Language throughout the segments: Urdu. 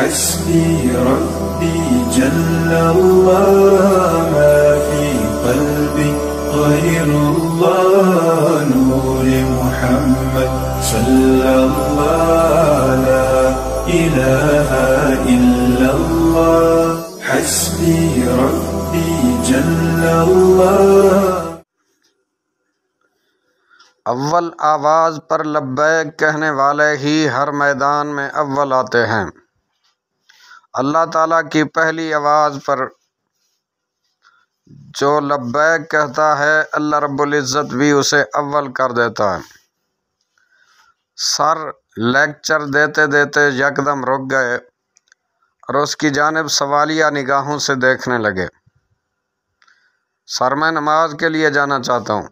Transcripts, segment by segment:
حسبي ربي جل الله ما في قلبي غير الله نور محمد صلى الله لا إله إلا الله حسبي ربي جل الله اول آواز پر لبیک کہنے والے ہی ہر میدان میں اول آتے ہیں اللہ تعالیٰ کی پہلی آواز پر جو لبیک کہتا ہے اللہ رب العزت بھی اسے اول کر دیتا ہے سر لیکچر دیتے دیتے یکدم رک گئے اور اس کی جانب سوالیہ نگاہوں سے دیکھنے لگے سر میں نماز کے لیے جانا چاہتا ہوں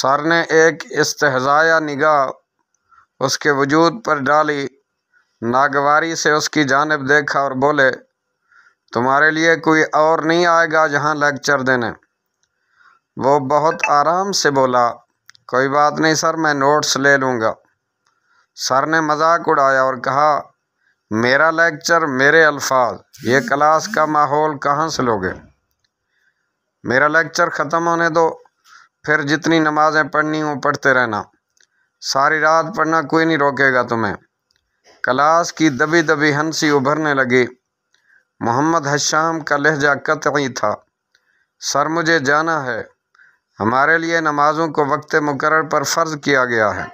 سر نے ایک استحضایہ نگاہ اس کے وجود پر ڈالی ناگواری سے اس کی جانب دیکھا اور بولے تمہارے لیے کوئی اور نہیں آئے گا جہاں لیکچر دینے وہ بہت آرام سے بولا کوئی بات نہیں سر میں نوٹس لے لوں گا سر نے مذاق اڑایا اور کہا میرا لیکچر میرے الفاظ یہ کلاس کا ماحول کہاں سے لوگے میرا لیکچر ختم ہونے دو پھر جتنی نمازیں پڑھنی ہوں پڑھتے رہنا ساری رات پڑھنا کوئی نہیں روکے گا تمہیں کلاس کی دبی دبی ہنسی ابھرنے لگی محمد حشام کا لہجہ قطعی تھا سر مجھے جانا ہے ہمارے لیے نمازوں کو وقت مقرر پر فرض کیا گیا ہے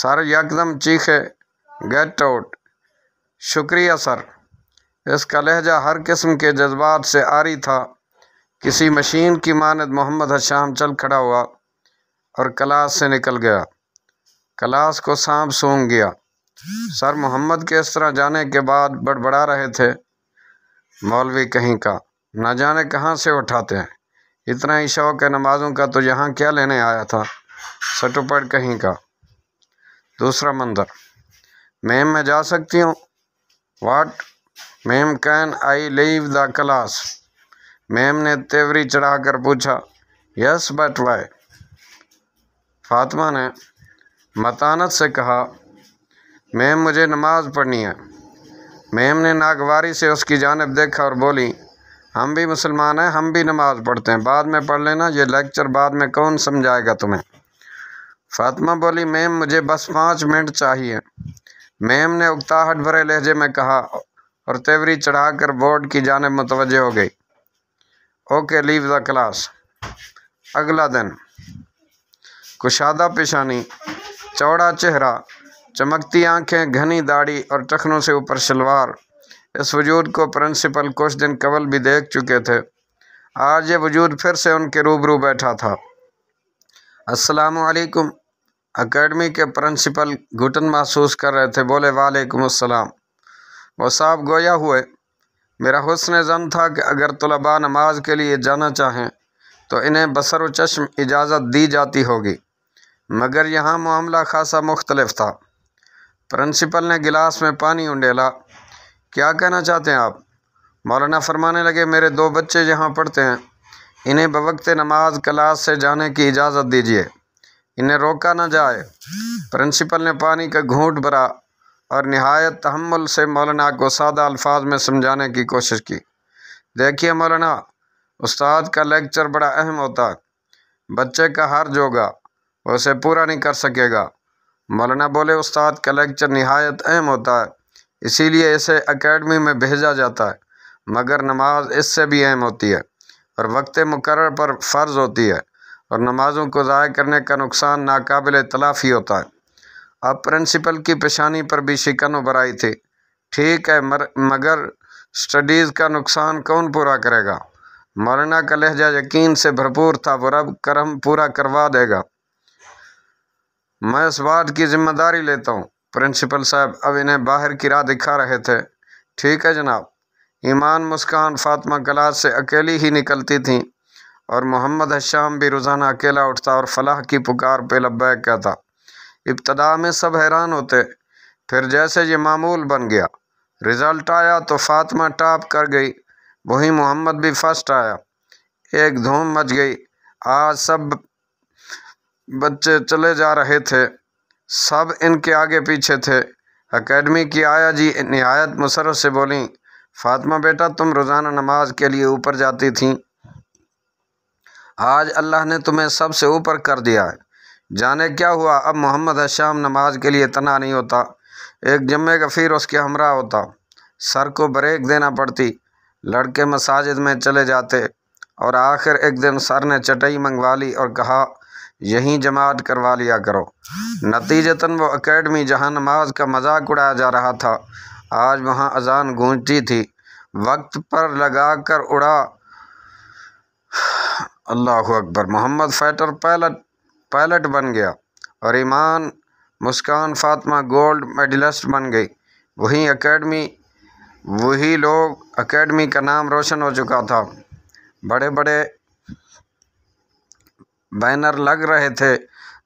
سر یکدم چیخے گیٹ آؤٹ شکریہ سر اس کا لہجہ ہر قسم کے جذبات سے آری تھا کسی مشین کی ماند محمد حشام چل کھڑا ہوا اور کلاس سے نکل گیا کلاس کو سانپ سونگ گیا سر محمد کے اس طرح جانے کے بعد بڑ بڑا رہے تھے مولوی کہیں کا نہ جانے کہاں سے اٹھاتے ہیں اتنا ہی شوق ہے نمازوں کا تو یہاں کیا لینے آیا تھا سٹوپڑ کہیں کا دوسرا منظر میم میں جا سکتی ہوں what ma'am can I leave the class ma'am نے تیوری چڑھا کر پوچھا یس بٹ وائی فاطمہ نے متانت سے کہا میم مجھے نماز پڑھنی ہے میم نے ناگواری سے اس کی جانب دیکھا اور بولی ہم بھی مسلمان ہیں ہم بھی نماز پڑھتے ہیں بعد میں پڑھ لینا یہ لیکچر بعد میں کون سمجھائے گا تمہیں فاطمہ بولی میم مجھے بس پانچ منٹ چاہیے میم نے اگتا ہٹ بھرے لہجے میں کہا اور تیوری چڑھا کر بورڈ کی جانب متوجہ ہو گئی اوکے لیو دا کلاس اگلا دن کشادہ پیشانی چوڑا چہرہ چمکتی آنکھیں گھنی داڑھی اور ٹخنوں سے اوپر شلوار اس وجود کو پرنسپل کچھ دن قبل بھی دیکھ چکے تھے آج یہ وجود پھر سے ان کے روبرو بیٹھا تھا السلام علیکم اکیڈمی کے پرنسپل گھٹن محسوس کر رہے تھے بولے وعلیکم السلام وہ صاحب گویا ہوئے میرا حسن زن تھا کہ اگر طلباء نماز کے لیے جانا چاہیں تو انہیں بسر و چشم اجازت دی جاتی ہوگی مگر یہاں معاملہ خاصا مختلف تھا پرنسپل نے گلاس میں پانی انڈیلا کیا کہنا چاہتے ہیں آپ مولانا فرمانے لگے میرے دو بچے جہاں پڑھتے ہیں انہیں بوقت نماز کلاس سے جانے کی اجازت دیجیے انہیں روکا نہ جائے پرنسپل نے پانی کا گھونٹ بھرا اور نہایت تحمل سے مولانا کو سادہ الفاظ میں سمجھانے کی کوشش کی دیکھیے مولانا استاد کا لیکچر بڑا اہم ہوتا ہے بچے کا ہر جوگا وہ اسے پورا نہیں کر سکے گا مولانا بولے استاد کا لیکچر نہایت اہم ہوتا ہے اسی لیے اسے اکیڈمی میں بھیجا جاتا ہے مگر نماز اس سے بھی اہم ہوتی ہے اور وقت مقرر پر فرض ہوتی ہے اور نمازوں کو ضائع کرنے کا نقصان ناقابل تلافی ہوتا ہے اب پرنسپل کی پیشانی پر بھی شکن و برائی تھی ٹھیک ہے مگر اسٹڈیز کا نقصان کون پورا کرے گا مولانا کا لہجہ یقین سے بھرپور تھا وہ رب کرم پورا کروا دے گا میں اس بات کی ذمہ داری لیتا ہوں پرنسپل صاحب اب انہیں باہر کی راہ دکھا رہے تھے ٹھیک ہے جناب ایمان مسکان فاطمہ کلاس سے اکیلی ہی نکلتی تھیں اور محمد حشام بھی روزانہ اکیلا اٹھتا اور فلاح کی پکار پہ لبیک کہتا ابتدا میں سب حیران ہوتے پھر جیسے یہ معمول بن گیا رزلٹ آیا تو فاطمہ ٹاپ کر گئی وہی محمد بھی فسٹ آیا ایک دھوم مچ گئی آج سب بچے چلے جا رہے تھے سب ان کے آگے پیچھے تھے اکیڈمی کی آیا جی نہایت مسرت سے بولیں فاطمہ بیٹا تم روزانہ نماز کے لیے اوپر جاتی تھیں آج اللہ نے تمہیں سب سے اوپر کر دیا ہے جانے کیا ہوا اب محمد اشام نماز کے لیے تنا نہیں ہوتا ایک جمعے کا پھر اس کے ہمراہ ہوتا سر کو بریک دینا پڑتی لڑکے مساجد میں چلے جاتے اور آخر ایک دن سر نے چٹائی منگوا لی اور کہا یہیں جماعت کروا لیا کرو نتیجتاً وہ اکیڈمی جہاں نماز کا مذاق اڑایا جا رہا تھا آج وہاں اذان گونجتی تھی وقت پر لگا کر اڑا اللہ اکبر محمد فیٹر پائلٹ پائلٹ بن گیا اور ایمان مسکان فاطمہ گولڈ میڈلسٹ بن گئی وہیں اکیڈمی وہی لوگ اکیڈمی کا نام روشن ہو چکا تھا بڑے بڑے بینر لگ رہے تھے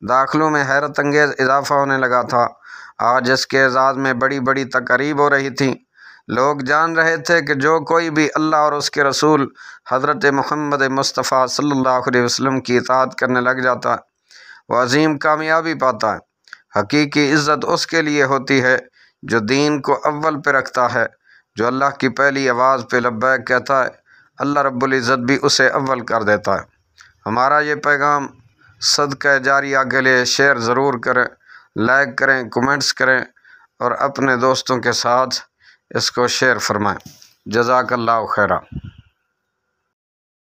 داخلوں میں حیرت انگیز اضافہ ہونے لگا تھا آج اس کے اعزاز میں بڑی بڑی تقریب ہو رہی تھیں لوگ جان رہے تھے کہ جو کوئی بھی اللہ اور اس کے رسول حضرت محمد مصطفیٰ صلی اللہ علیہ وسلم کی اطاعت کرنے لگ جاتا ہے وہ عظیم کامیابی پاتا ہے حقیقی عزت اس کے لیے ہوتی ہے جو دین کو اول پہ رکھتا ہے جو اللہ کی پہلی آواز پہ لبیک کہتا ہے اللہ رب العزت بھی اسے اول کر دیتا ہے ہمارا یہ پیغام صدقہ جاریہ کے لیے شیئر ضرور کریں لائک کریں کومنٹس کریں اور اپنے دوستوں کے ساتھ اس کو شیئر فرمائیں جزاک اللہ خیرہ